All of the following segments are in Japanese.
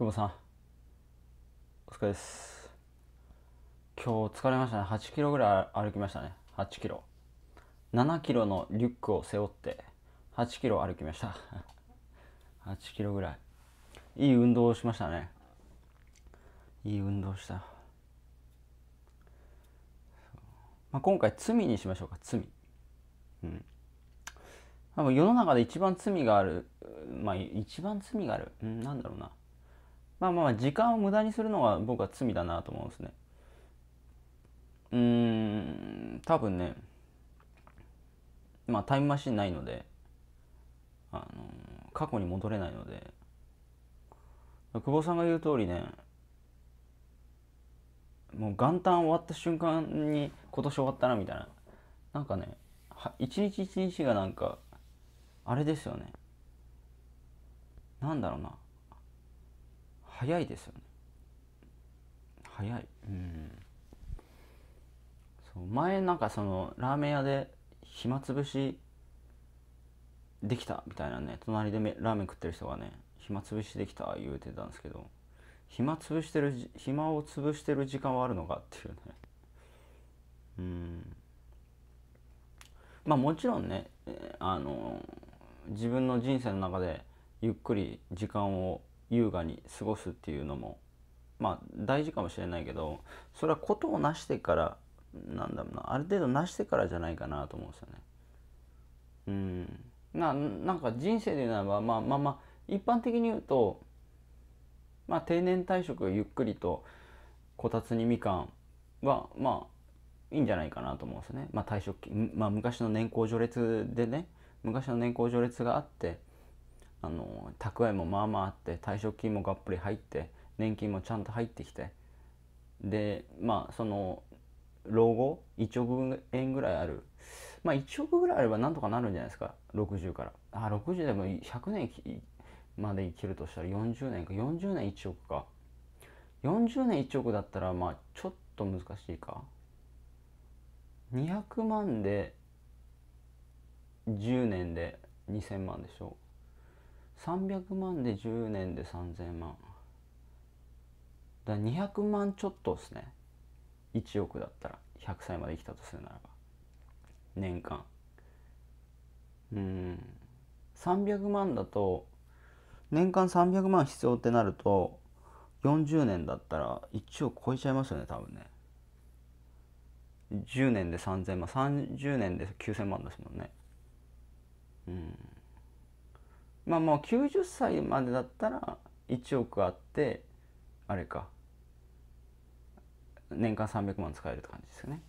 久保さんお疲れです今日疲れましたね8キロぐらい歩きましたね8キロ7キロのリュックを背負って8キロ歩きました8 キロぐらいいい運動をしましたねいい運動した、まあ、今回罪にしましょうか罪うん多分世の中で一番罪があるまあ一番罪がある、うん、なんだろうなまあまあ時間を無駄にするのは僕は罪だなと思うんですねうん多分ねまあタイムマシンないのであの過去に戻れないので久保さんが言う通りねもう元旦終わった瞬間に今年終わったなみたいななんかね一日一日がなんかあれですよねなんだろうな早いですよね早いうんそう前なんかそのラーメン屋で暇つぶしできたみたいなね隣でラーメン食ってる人がね暇つぶしできた言うてたんですけど暇つぶしてる暇をつぶしてる時間はあるのかっていうねうんまあもちろんねあの自分の人生の中でゆっくり時間を優雅に過ごすっていうのもまあ大事かもしれないけどそれはことをなしてからなんだろうなある程度なしてからじゃないかなと思うんですよね。うんななんか人生で言えばまあまあまあ一般的に言うと、まあ、定年退職ゆっくりとこたつにみかんはまあいいんじゃないかなと思うんですよね。まあ、退職まあ、昔の年功序列でね昔の年功序列があってあの蓄えもまあまああって退職金もがっぷり入って年金もちゃんと入ってきてでまあその老後1億円ぐらいあるまあ1億ぐらいあればなんとかなるんじゃないですか60からあ60でも100年まで生きるとしたら40年か40年1億か40年1億だったらまあちょっと難しいか200万で10年で2000万でしょ300万で10年で3000万だ200万ちょっとですね1億だったら100歳まで生きたとするならば年間うん300万だと年間300万必要ってなると40年だったら1億超えちゃいますよね多分ね10年で3000万30年で9000万ですもんねうんまあもう90歳までだったら1億あってあれか年間300万使えるって感じですよね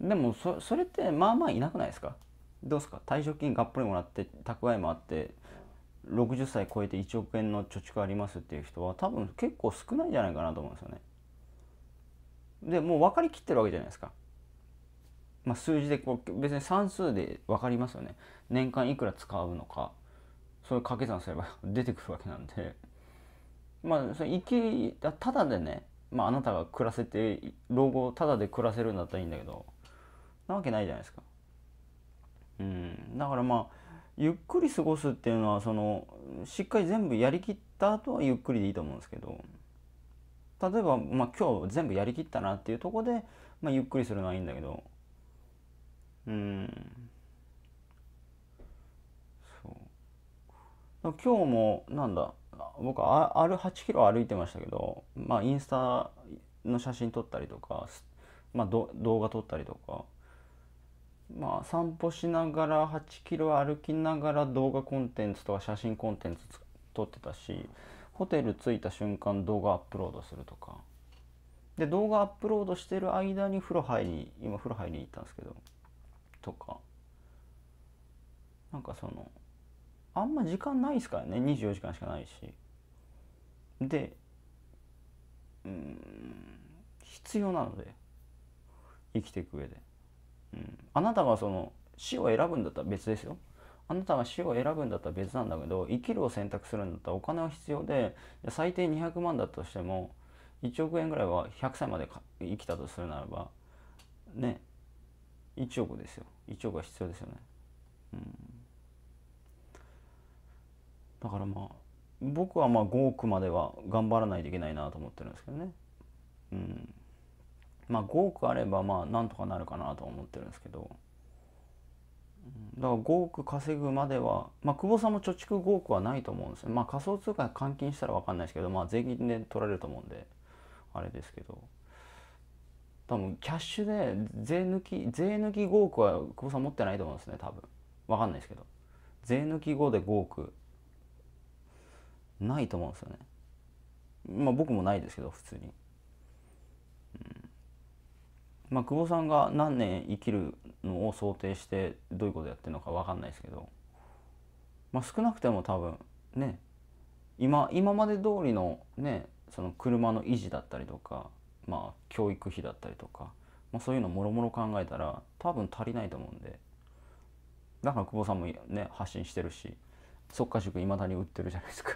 でもそそれってまあまあいなくないですかどうですか退職金がっぽりもらって蓄えもあって60歳超えて1億円の貯蓄ありますっていう人は多分結構少ないんじゃないかなと思うんですよね。でもう分かりきってるわけじゃないですか。まあ、数字でこう別に算数で分かりますよね。年間いくら使うのかそれ掛け算すれば 出てくるわけなんでまあそれ生きただでね、まあ、あなたが暮らせて老後ただで暮らせるんだったらいいんだけどなわけないじゃないですか。うん、だからまあゆっくり過ごすっていうのはそのしっかり全部やりきった後はゆっくりでいいと思うんですけど例えば、まあ、今日全部やりきったなっていうとこで、まあ、ゆっくりするのはいいんだけどうん今日もなんだ僕あ8キロ歩いてましたけど、まあ、インスタの写真撮ったりとか、まあ、動画撮ったりとか、まあ、散歩しながら8キロ歩きながら動画コンテンツとか写真コンテンツ撮ってたしホテル着いた瞬間動画アップロードするとかで動画アップロードしてる間に風呂入り今風呂入りに行ったんですけどとかなんかそのあんま時間ないですからね24時間しかないしでうん必要なので生きていく上で、うん、あなたがその死を選ぶんだったら別ですよあなたが死を選ぶんだったら別なんだけど生きるを選択するんだったらお金は必要で最低200万だとしても1億円ぐらいは100歳まで生きたとするならばね1億ですよ1億は必要ですよね。うんだからまあ僕はまあ5億までは頑張らないといけないなと思ってるんですけどね。うん、まあ5億あればまあなんとかなるかなと思ってるんですけど。だから5億稼ぐまでは、まあ、久保さんも貯蓄5億はないと思うんですよ。まあ仮想通貨換金したら分かんないですけど、まあ、税金で取られると思うんであれですけど多分キャッシュで税抜き税抜き5億は久保さん持ってないと思うんですね多分分かんないですけど税抜き5で5億ないと思うんですよね。まあ僕もないですけど普通に。うんまあ、久保さんが何年生きるのを想定してどういうことやってるのか分かんないですけど、まあ、少なくても多分ね今今まで通りのねその車の維持だったりとか、まあ、教育費だったりとか、まあ、そういうのもろもろ考えたら多分足りないと思うんでだから久保さんもね発信してるしっか、塾いまだに売ってるじゃないですか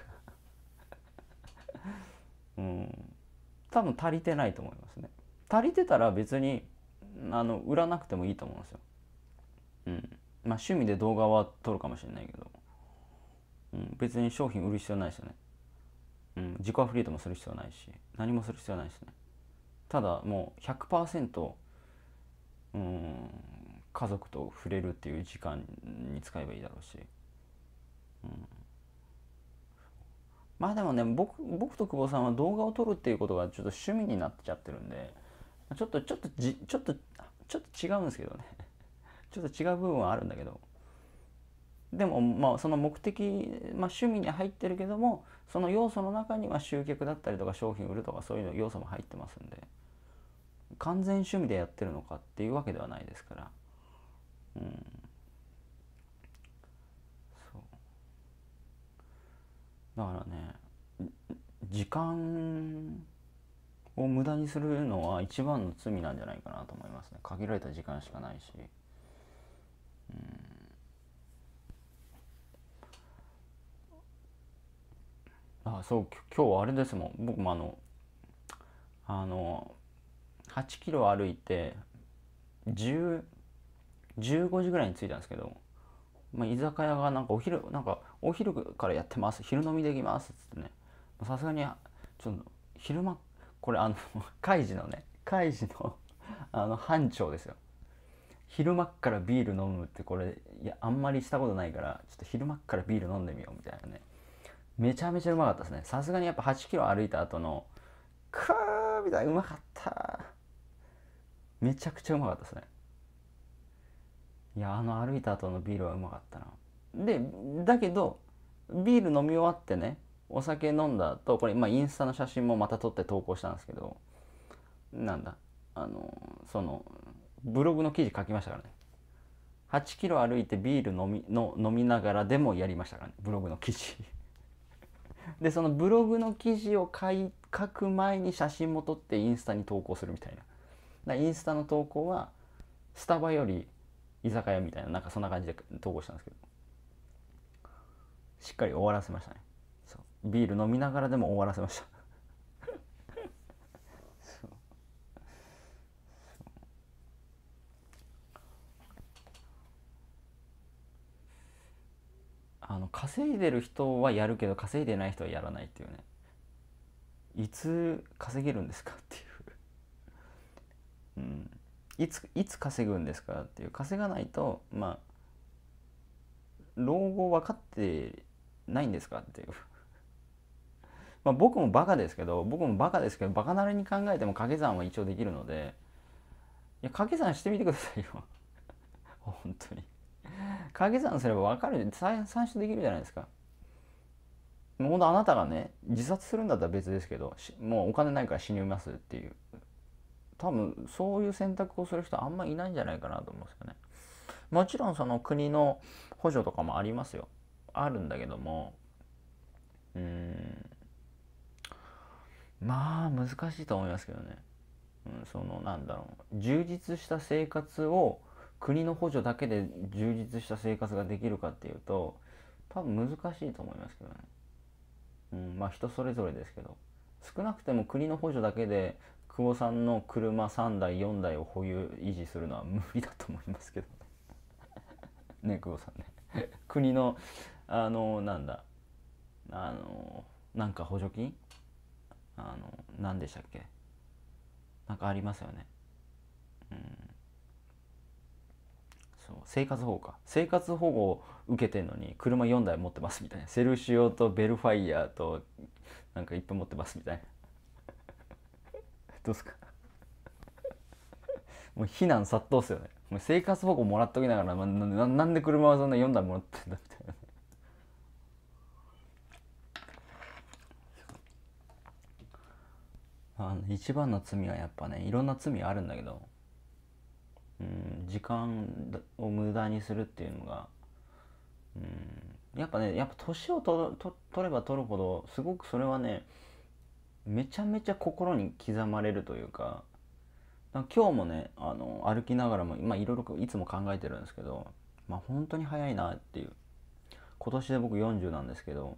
多分足りてないと思いますね。足りてたら別にあの売らなくてもいいと思うんですよ。うん。まあ趣味で動画は撮るかもしれないけど、うん、別に商品売る必要ないですよね。うん、自己アフリエイトもする必要ないし、何もする必要ないですね。ただもう100%、うん、家族と触れるっていう時間に使えばいいだろうし。まあでもね僕僕と久保さんは動画を撮るっていうことがちょっと趣味になっちゃってるんでちょっとちょっとじちょっとちょっと違うんですけどね ちょっと違う部分はあるんだけどでもまあその目的、まあ、趣味に入ってるけどもその要素の中には集客だったりとか商品売るとかそういう要素も入ってますんで完全趣味でやってるのかっていうわけではないですからうんだからね時間を無駄にするのは一番の罪なんじゃないかなと思いますね限られた時間しかないしうんあそう今日あれですもん僕もあのあの8キロ歩いて1 15時ぐらいに着いたんですけど、まあ、居酒屋がなんかお昼なんかお昼からやってます昼飲みできます」つってねさすがにちょっと昼間これあの カイジのねカイジのあの班長ですよ昼間からビール飲むってこれいやあんまりしたことないからちょっと昼間からビール飲んでみようみたいなねめちゃめちゃうまかったですねさすがにやっぱ8キロ歩いた後のぅーみたいなうまかっためちゃくちゃうまかったですねいやあの歩いた後のビールはうまかったなでだけどビール飲み終わってねお酒飲んだとこれ、まあ、インスタの写真もまた撮って投稿したんですけどなんだあのそのブログの記事書きましたからね8キロ歩いてビール飲みの飲みながらでもやりましたからねブログの記事 でそのブログの記事を書い書く前に写真も撮ってインスタに投稿するみたいななインスタの投稿はスタバより居酒屋みたいななんかそんな感じで投稿したんですけどしっかり終わらせましたねビール飲みながらでも終わらせましたあの稼いでる人はやるけど稼いでない人はやらないっていうねいつ稼げるんですかっていううんいついつ稼ぐんですかっていう稼がないとまあ老後分かってないんですかっていう ま僕もバカですけど僕もバカですけどバカなりに考えても掛け算は一応できるのでいや掛け算してみてくださいよ 本当に掛け算すれば分かる算出できるじゃないですかほんとあなたがね自殺するんだったら別ですけどもうお金ないから死にますっていう多分そういう選択をする人あんまいないんじゃないかなと思うんですよねもちろんその国の補助とかもありますよあるんだけどもうんまあ難しいと思いますけどね、うん、そのなんだろう充実した生活を国の補助だけで充実した生活ができるかっていうと多分難しいと思いますけどね、うん、まあ人それぞれですけど少なくても国の補助だけで久保さんの車3台4台を保有維持するのは無理だと思いますけどね 久保さんね 国のあのなんだあのなんか補助金あの何でしたっけなんかありますよねうんそう生活保護か生活保護を受けてんのに車4台持ってますみたいなセルシオとベルファイアとなんかいっぱい持ってますみたいなどうすかもう避難殺到っすよねもう生活保護もらっときながらなななんで車はそんな4台もらってんだって一番の罪はやっぱねいろんな罪あるんだけど、うん、時間を無駄にするっていうのが、うん、やっぱねやっぱ年を取れば取るほどすごくそれはねめちゃめちゃ心に刻まれるというか今日もねあの歩きながらも、いろいろいつも考えてるんですけど、まあ、本当に早いなっていう今年で僕40なんですけど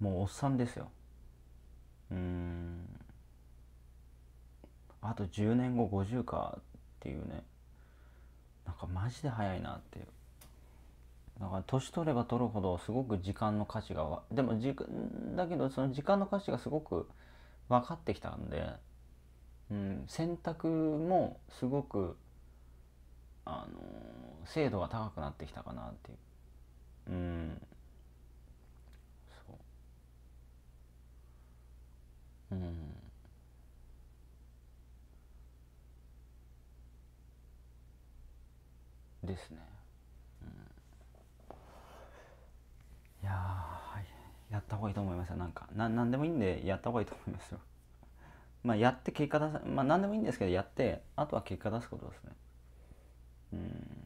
もうおっさんですようんあと10年後50かっていうねなんかマジで早いなっていうだから年取れば取るほどすごく時間の価値がでも時だけどその時間の価値がすごく分かってきたんで、うん、選択もすごくあの精度が高くなってきたかなっていう。うんうん。ですね。うん、いやはい、やった方がいいと思いますよなんかな何でもいいんでやった方がいいと思いますよ。まあやって結果出すまあ何でもいいんですけどやってあとは結果出すことですね。うん、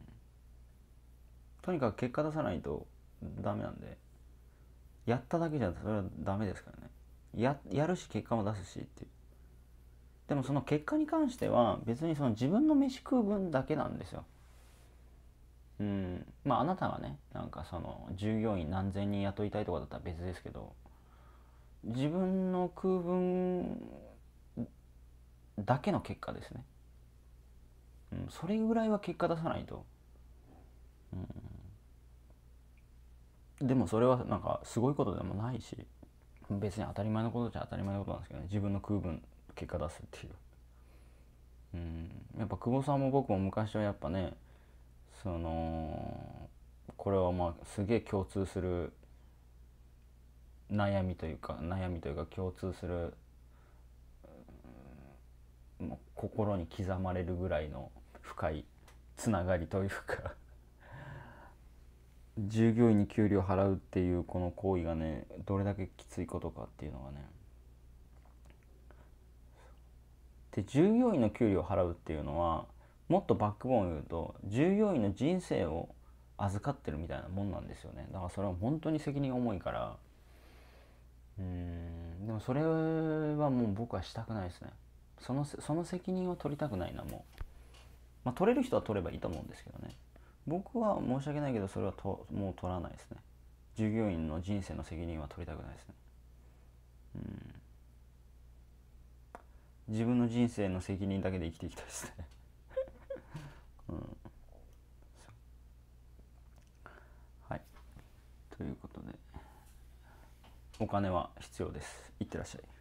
とにかく結果出さないとダメなんでやっただけじゃそれはダメですからね。ややるし結果も出すしってでもその結果に関しては別にその自分の飯食う分だけなんですようんまああなたがねなんかその従業員何千人雇いたいとかだったら別ですけど自分の空分だけの結果ですね、うん、それぐらいは結果出さないと、うん、でもそれはなんかすごいことでもないし別に当たり前のことじゃ当たり前のことなんですけどね自分の空分結果出すっていううんやっぱ久保さんも僕も昔はやっぱねそのこれはまあすげえ共通する悩みというか悩みというか共通する、うん、心に刻まれるぐらいの深いつながりというか従業員に給料払うっていうこの行為がねどれだけきついことかっていうのがねで従業員の給料を払うっていうのはもっとバックボーンを言うと従業員の人生を預かってるみたいなもんなんですよねだからそれは本当に責任重いからうんでもそれはもう僕はしたくないですねそのその責任を取りたくないなもう、まあ、取れる人は取ればいいと思うんですけどね僕は申し訳ないけどそれはともう取らないですね従業員の人生の責任は取りたくないですねうん自分の人生の責任だけで生きていきたいですね うんはいということでお金は必要ですいってらっしゃい